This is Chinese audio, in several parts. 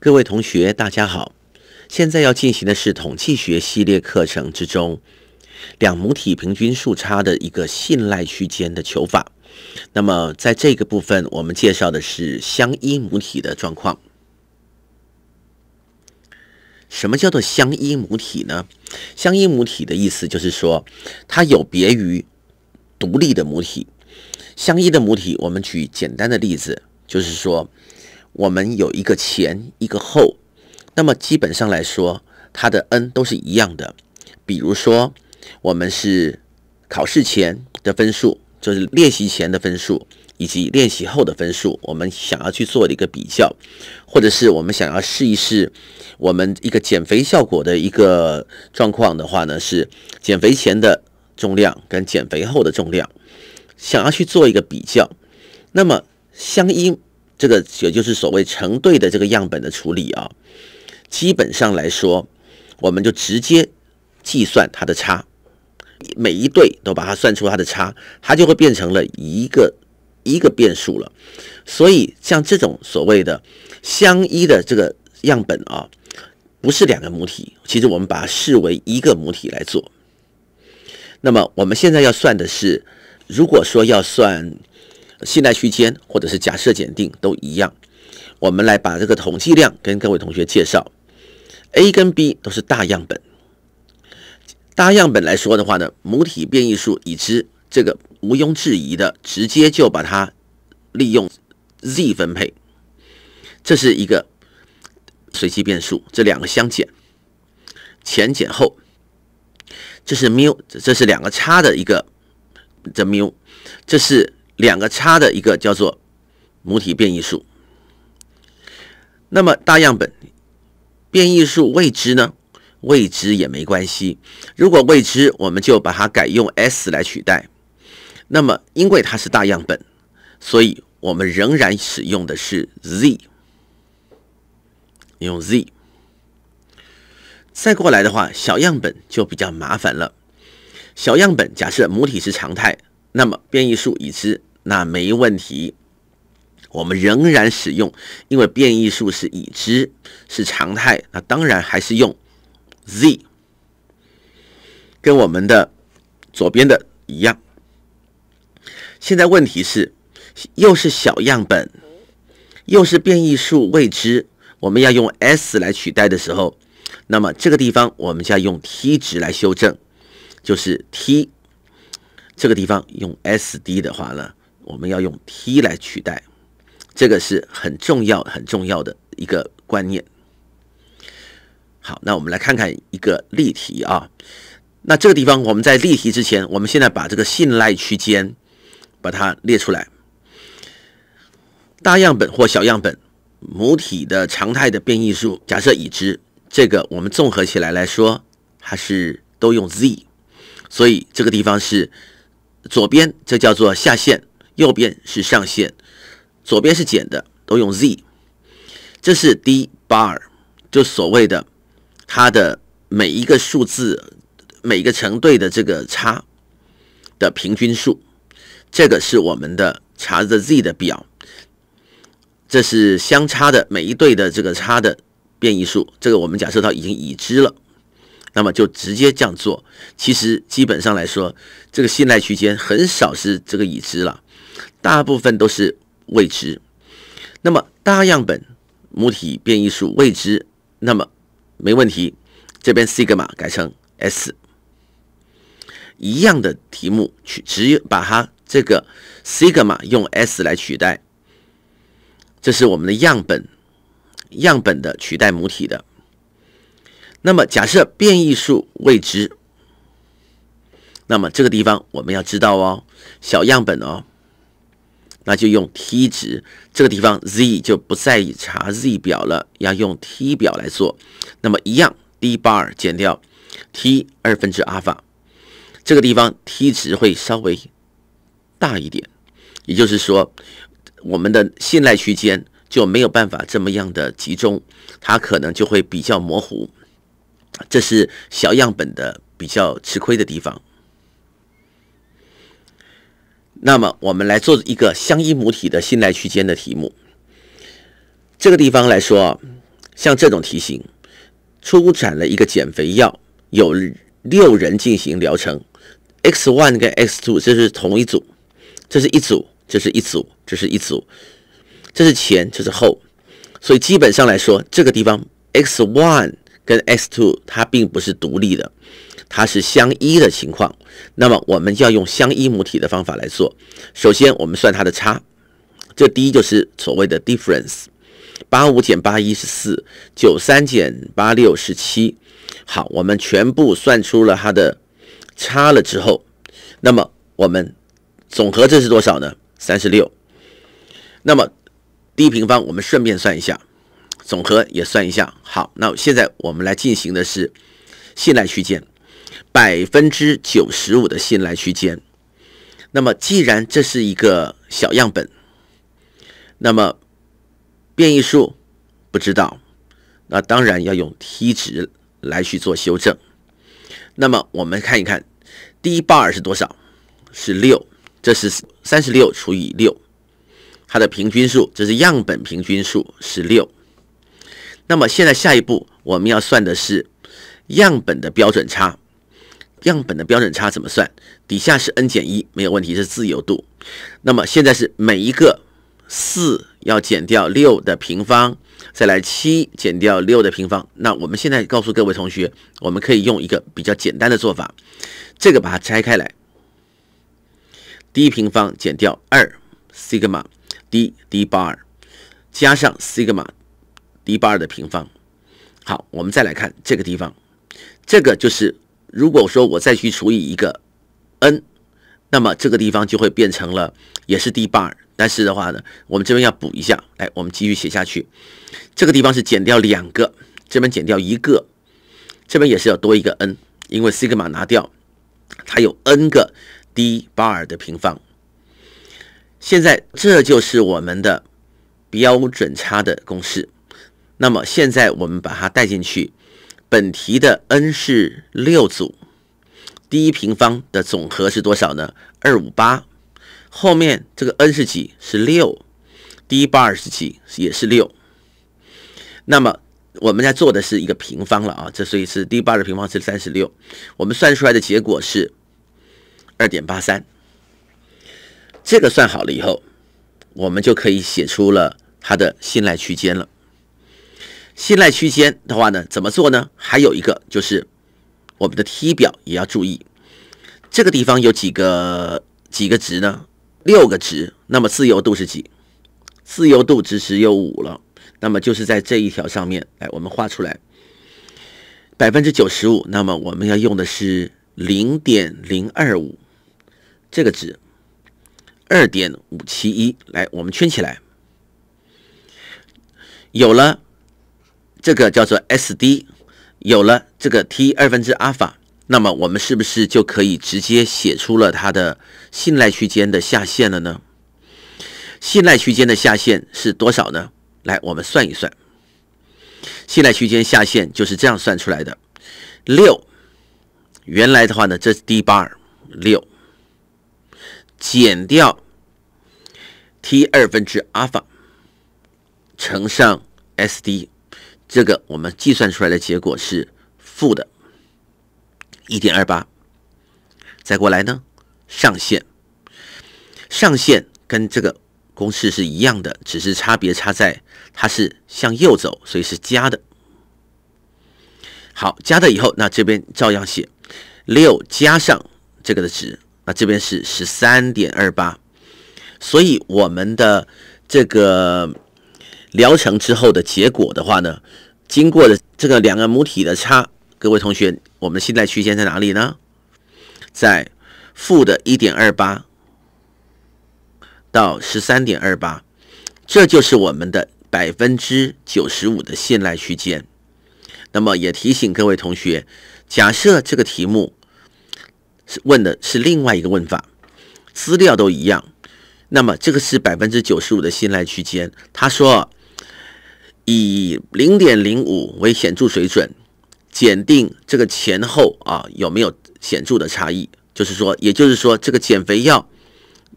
各位同学，大家好！现在要进行的是统计学系列课程之中两母体平均数差的一个信赖区间的求法。那么，在这个部分，我们介绍的是相依母体的状况。什么叫做相依母体呢？相依母体的意思就是说，它有别于独立的母体。相依的母体，我们举简单的例子，就是说。我们有一个前一个后，那么基本上来说，它的 n 都是一样的。比如说，我们是考试前的分数，就是练习前的分数，以及练习后的分数，我们想要去做一个比较，或者是我们想要试一试我们一个减肥效果的一个状况的话呢，是减肥前的重量跟减肥后的重量，想要去做一个比较，那么相应。这个也就是所谓成对的这个样本的处理啊，基本上来说，我们就直接计算它的差，每一对都把它算出它的差，它就会变成了一个一个变数了。所以像这种所谓的相依的这个样本啊，不是两个母体，其实我们把它视为一个母体来做。那么我们现在要算的是，如果说要算。信赖区间或者是假设检定都一样，我们来把这个统计量跟各位同学介绍。A 跟 B 都是大样本，大样本来说的话呢，母体变异数已知，这个毋庸置疑的，直接就把它利用 Z 分配，这是一个随机变数，这两个相减，前减后，这是缪，这是两个差的一个的缪，这是。两个差的一个叫做母体变异数。那么大样本变异数未知呢？未知也没关系。如果未知，我们就把它改用 s 来取代。那么因为它是大样本，所以我们仍然使用的是 z，用 z。再过来的话，小样本就比较麻烦了。小样本假设母体是常态，那么变异数已知。那没问题，我们仍然使用，因为变异数是已知，是常态，那当然还是用 z，跟我们的左边的一样。现在问题是，又是小样本，又是变异数未知，我们要用 s 来取代的时候，那么这个地方我们就要用 t 值来修正，就是 t，这个地方用 s d 的话呢？我们要用 t 来取代，这个是很重要、很重要的一个观念。好，那我们来看看一个例题啊。那这个地方我们在例题之前，我们现在把这个信赖区间把它列出来。大样本或小样本，母体的常态的变异数假设已知，这个我们综合起来来说，还是都用 z。所以这个地方是左边，这叫做下限。右边是上限，左边是减的，都用 z。这是 d bar，就所谓的它的每一个数字、每一个成对的这个差的平均数。这个是我们的查的 z 的表。这是相差的每一对的这个差的变异数。这个我们假设它已经已知了，那么就直接这样做。其实基本上来说，这个信赖区间很少是这个已知了。大部分都是未知。那么大样本，母体变异数未知，那么没问题。这边西格玛改成 S，一样的题目取只有把它这个西格玛用 S 来取代。这是我们的样本，样本的取代母体的。那么假设变异数未知，那么这个地方我们要知道哦，小样本哦。那就用 t 值，这个地方 z 就不再以查 z 表了，要用 t 表来做。那么一样 d bar 减掉 t 二分之阿尔法，这个地方 t 值会稍微大一点，也就是说，我们的信赖区间就没有办法这么样的集中，它可能就会比较模糊。这是小样本的比较吃亏的地方。那么，我们来做一个相依母体的信赖区间的题目。这个地方来说，像这种题型，出产了一个减肥药，有六人进行疗程。x one 跟 x two 这是同一组，这是一组，这是一组，这是一组，这是前，这是后。所以基本上来说，这个地方 x one。跟 S2 它并不是独立的，它是相依的情况。那么我们要用相依母体的方法来做。首先我们算它的差，这第一就是所谓的 difference，八五减八一是四，九三减八六是七。好，我们全部算出了它的差了之后，那么我们总和这是多少呢？三十六。那么一平方我们顺便算一下。总和也算一下。好，那现在我们来进行的是信赖区间，百分之九十五的信赖区间。那么，既然这是一个小样本，那么变异数不知道，那当然要用 t 值来去做修正。那么，我们看一看第一 bar 是多少？是六，这是三十六除以六，它的平均数，这是样本平均数是六。那么现在下一步我们要算的是样本的标准差。样本的标准差怎么算？底下是 n 减一，没有问题，是自由度。那么现在是每一个四要减掉六的平方，再来七减掉六的平方。那我们现在告诉各位同学，我们可以用一个比较简单的做法，这个把它拆开来，第一平方减掉二西格玛 d d bar 加上西格玛。d bar 的平方。好，我们再来看这个地方，这个就是如果说我再去除以一个 n，那么这个地方就会变成了也是 d bar。但是的话呢，我们这边要补一下，哎，我们继续写下去。这个地方是减掉两个，这边减掉一个，这边也是要多一个 n，因为西格玛拿掉，它有 n 个 d bar 的平方。现在这就是我们的标准差的公式。那么现在我们把它带进去，本题的 n 是六组，第一平方的总和是多少呢？二五八，后面这个 n 是几？是六，第一八二是几？也是六。那么我们在做的是一个平方了啊，这所以是第一八的平方是三十六，我们算出来的结果是二点八三。这个算好了以后，我们就可以写出了它的信赖区间了。信赖区间的话呢，怎么做呢？还有一个就是我们的 t 表也要注意，这个地方有几个几个值呢？六个值。那么自由度是几？自由度值只有五了。那么就是在这一条上面，来我们画出来百分之九十五。那么我们要用的是零点零二五这个值，二点五七一。来，我们圈起来，有了。这个叫做 S D，有了这个 t 二分之阿尔法，那么我们是不是就可以直接写出了它的信赖区间的下限了呢？信赖区间的下限是多少呢？来，我们算一算。信赖区间下限就是这样算出来的。六，原来的话呢，这是 D bar 六，减掉 t 二分之阿尔法乘上 S D。这个我们计算出来的结果是负的，一点二八。再过来呢，上限，上限跟这个公式是一样的，只是差别差在它是向右走，所以是加的。好，加的以后，那这边照样写六加上这个的值，那这边是十三点二八，所以我们的这个。疗程之后的结果的话呢，经过了这个两个母体的差，各位同学，我们的信赖区间在哪里呢？在负的1.28到13.28，这就是我们的百分之95的信赖区间。那么也提醒各位同学，假设这个题目是问的是另外一个问法，资料都一样，那么这个是百分之95的信赖区间，他说。以零点零五为显著水准，检定这个前后啊有没有显著的差异？就是说，也就是说这个减肥药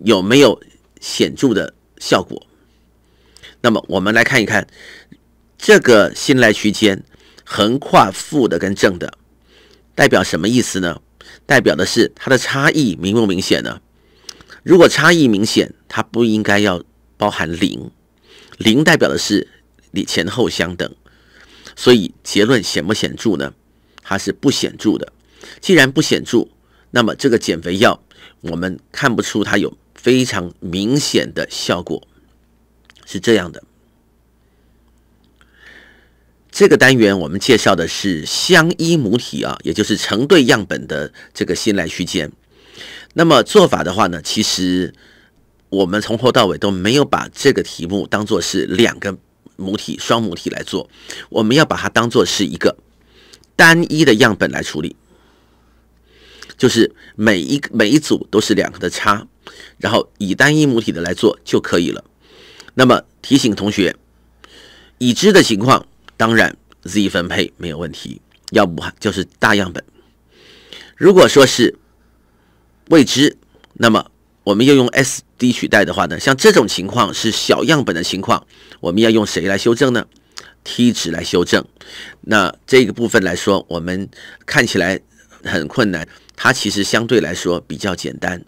有没有显著的效果？那么我们来看一看这个信赖区间横跨负的跟正的，代表什么意思呢？代表的是它的差异明不明显呢？如果差异明显，它不应该要包含零，零代表的是。你前后相等，所以结论显不显著呢？它是不显著的。既然不显著，那么这个减肥药我们看不出它有非常明显的效果，是这样的。这个单元我们介绍的是相依母体啊，也就是成对样本的这个信赖区间。那么做法的话呢，其实我们从头到尾都没有把这个题目当做是两个。母体双母体来做，我们要把它当做是一个单一的样本来处理，就是每一个每一组都是两个的差，然后以单一母体的来做就可以了。那么提醒同学，已知的情况当然 Z 分配没有问题，要不就是大样本。如果说是未知，那么。我们要用 S D 取代的话呢，像这种情况是小样本的情况，我们要用谁来修正呢？t 值来修正。那这个部分来说，我们看起来很困难，它其实相对来说比较简单。